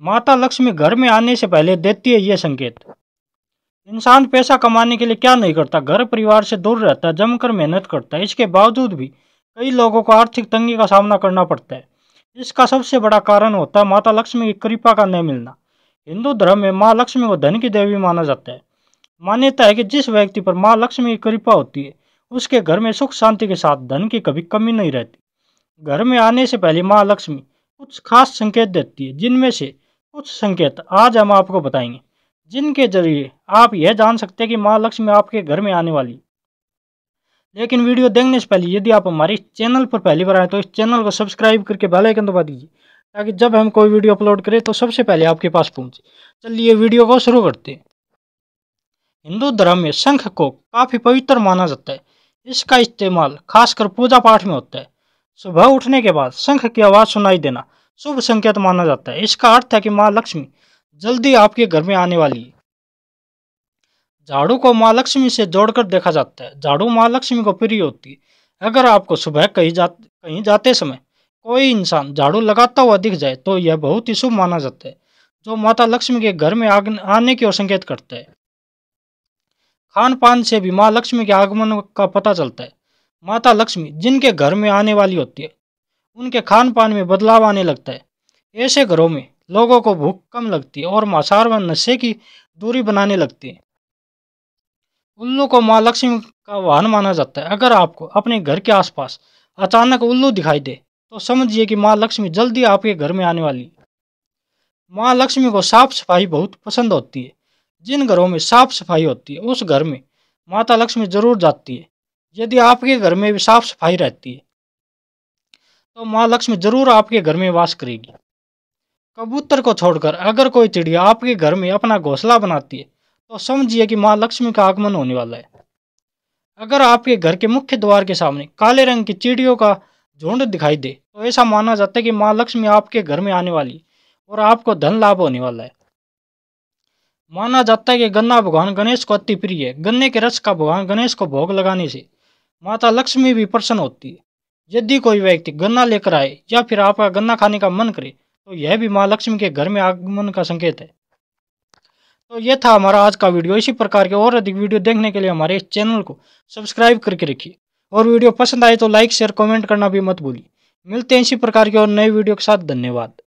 माता लक्ष्मी घर में आने से पहले देती है ये संकेत इंसान पैसा कमाने के लिए क्या नहीं करता घर परिवार से दूर रहता है जमकर मेहनत करता है इसके बावजूद भी कई लोगों को आर्थिक तंगी का सामना करना पड़ता है इसका सबसे बड़ा कारण होता है माता लक्ष्मी की कृपा का न मिलना हिंदू धर्म में माँ लक्ष्मी को धन की देवी माना जाता है मान्यता है कि जिस व्यक्ति पर माँ लक्ष्मी की कृपा होती है उसके घर में सुख शांति के साथ धन की कभी कमी नहीं रहती घर में आने से पहले माँ लक्ष्मी कुछ खास संकेत देती है जिनमें से कुछ संकेत आज हम आपको बताएंगे जिनके जरिए आप यह जान सकते हैं कि माँ लक्ष्मी आपके घर में आने वाली लेकिन वीडियो देखने से पहले यदि आप हमारे चैनल पर पहली बार आए तो इस चैनल को सब्सक्राइब करके बेल आइकन दबा दीजिए ताकि जब हम कोई वीडियो अपलोड करें तो सबसे पहले आपके पास पहुंचे चलिए वीडियो को शुरू करते हैं हिंदू धर्म में शंख को काफ़ी पवित्र माना जाता है इसका इस्तेमाल खासकर पूजा पाठ में होता है सुबह उठने के बाद शंख की आवाज़ सुनाई देना शुभ संकेत माना जाता है इसका अर्थ है कि माँ लक्ष्मी जल्दी आपके घर में आने वाली है झाड़ू को माँ लक्ष्मी से जोड़कर देखा जाता है झाड़ू माँ लक्ष्मी को प्रिय होती है अगर आपको सुबह कहीं जा कहीं जाते समय कोई इंसान झाड़ू लगाता हुआ दिख जाए तो यह बहुत ही शुभ माना जाता है जो माता लक्ष्मी के घर में आने की ओर संकेत करता है खान पान से भी माँ लक्ष्मी के आगमन का पता चलता है माता लक्ष्मी जिनके घर में आने वाली होती है उनके खान पान में बदलाव आने लगता है ऐसे घरों में लोगों को भूख कम लगती है और मांसाहार व नशे की दूरी बनाने लगती है उल्लू को माँ लक्ष्मी का वाहन माना जाता है अगर आपको अपने घर के आसपास अचानक उल्लू दिखाई दे तो समझिए कि माँ लक्ष्मी जल्दी आपके घर में आने वाली माँ लक्ष्मी को साफ सफाई बहुत पसंद होती है जिन घरों में साफ सफाई होती है उस घर में माता लक्ष्मी जरूर जाती है यदि आपके घर में भी साफ सफाई रहती है तो माँ लक्ष्मी जरूर आपके घर में वास करेगी कबूतर को छोड़कर अगर कोई चिड़िया आपके घर में अपना घोंसला बनाती है तो समझिए कि माँ लक्ष्मी का आगमन होने वाला है अगर आपके घर के मुख्य द्वार के सामने काले रंग की चिड़ियों का झुंड दिखाई दे तो ऐसा माना जाता है कि माँ लक्ष्मी आपके घर में आने वाली और आपको धन लाभ होने वाला है माना जाता है कि गन्ना भगवान गणेश को अति प्रिय है गन्ने के रस का भगवान गणेश को भोग लगाने से माता लक्ष्मी भी प्रसन्न होती है यदि कोई व्यक्ति गन्ना लेकर आए या फिर आपका गन्ना खाने का मन करे तो यह भी माँ लक्ष्मी के घर में आगमन का संकेत है तो यह था हमारा आज का वीडियो इसी प्रकार के और अधिक वीडियो देखने के लिए हमारे इस चैनल को सब्सक्राइब करके रखिए और वीडियो पसंद आए तो लाइक शेयर कमेंट करना भी मत भूलिए मिलते हैं इसी प्रकार के और नए वीडियो के साथ धन्यवाद